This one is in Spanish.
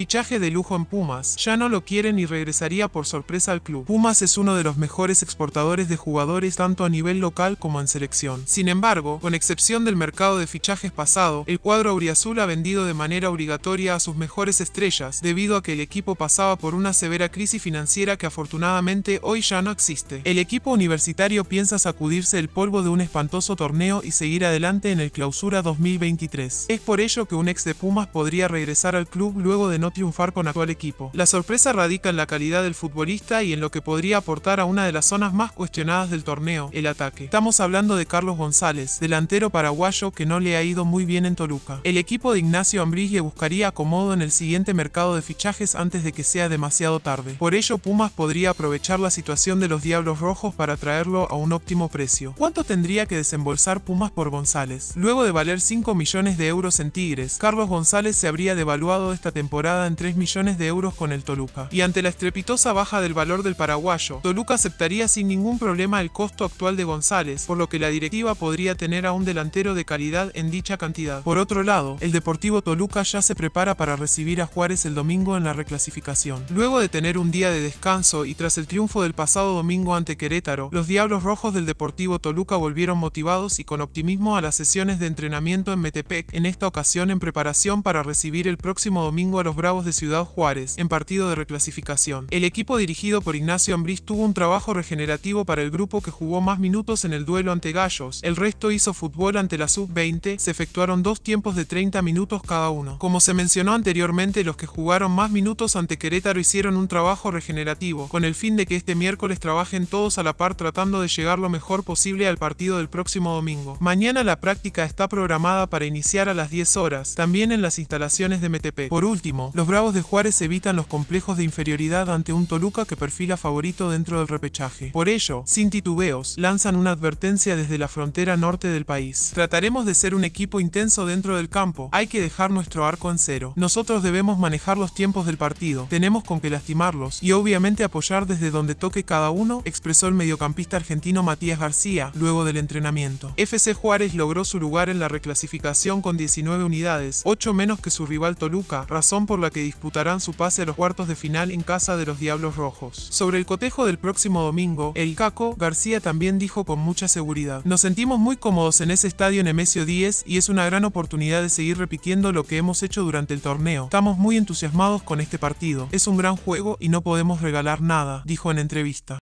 Fichaje de lujo en Pumas. Ya no lo quieren y regresaría por sorpresa al club. Pumas es uno de los mejores exportadores de jugadores tanto a nivel local como en selección. Sin embargo, con excepción del mercado de fichajes pasado, el cuadro auriazul ha vendido de manera obligatoria a sus mejores estrellas, debido a que el equipo pasaba por una severa crisis financiera que afortunadamente hoy ya no existe. El equipo universitario piensa sacudirse el polvo de un espantoso torneo y seguir adelante en el clausura 2023. Es por ello que un ex de Pumas podría regresar al club luego de no triunfar con actual equipo. La sorpresa radica en la calidad del futbolista y en lo que podría aportar a una de las zonas más cuestionadas del torneo, el ataque. Estamos hablando de Carlos González, delantero paraguayo que no le ha ido muy bien en Toluca. El equipo de Ignacio Ambriz buscaría acomodo en el siguiente mercado de fichajes antes de que sea demasiado tarde. Por ello Pumas podría aprovechar la situación de los Diablos Rojos para traerlo a un óptimo precio. ¿Cuánto tendría que desembolsar Pumas por González? Luego de valer 5 millones de euros en Tigres, Carlos González se habría devaluado esta temporada en 3 millones de euros con el Toluca. Y ante la estrepitosa baja del valor del paraguayo, Toluca aceptaría sin ningún problema el costo actual de González, por lo que la directiva podría tener a un delantero de calidad en dicha cantidad. Por otro lado, el Deportivo Toluca ya se prepara para recibir a Juárez el domingo en la reclasificación. Luego de tener un día de descanso y tras el triunfo del pasado domingo ante Querétaro, los Diablos Rojos del Deportivo Toluca volvieron motivados y con optimismo a las sesiones de entrenamiento en Metepec, en esta ocasión en preparación para recibir el próximo domingo a los Bravos de Ciudad Juárez, en partido de reclasificación. El equipo dirigido por Ignacio Ambriz tuvo un trabajo regenerativo para el grupo que jugó más minutos en el duelo ante Gallos. El resto hizo fútbol ante la Sub-20, se efectuaron dos tiempos de 30 minutos cada uno. Como se mencionó anteriormente, los que jugaron más minutos ante Querétaro hicieron un trabajo regenerativo, con el fin de que este miércoles trabajen todos a la par tratando de llegar lo mejor posible al partido del próximo domingo. Mañana la práctica está programada para iniciar a las 10 horas, también en las instalaciones de MTP. Por último, los Bravos de Juárez evitan los complejos de inferioridad ante un Toluca que perfila favorito dentro del repechaje. Por ello, sin titubeos, lanzan una advertencia desde la frontera norte del país. Trataremos de ser un equipo intenso dentro del campo, hay que dejar nuestro arco en cero. Nosotros debemos manejar los tiempos del partido, tenemos con que lastimarlos y obviamente apoyar desde donde toque cada uno, expresó el mediocampista argentino Matías García luego del entrenamiento. FC Juárez logró su lugar en la reclasificación con 19 unidades, 8 menos que su rival Toluca, razón por la que disputarán su pase a los cuartos de final en casa de los Diablos Rojos. Sobre el cotejo del próximo domingo, el Caco García también dijo con mucha seguridad, nos sentimos muy cómodos en ese estadio Nemesio 10 y es una gran oportunidad de seguir repitiendo lo que hemos hecho durante el torneo. Estamos muy entusiasmados con este partido, es un gran juego y no podemos regalar nada, dijo en entrevista.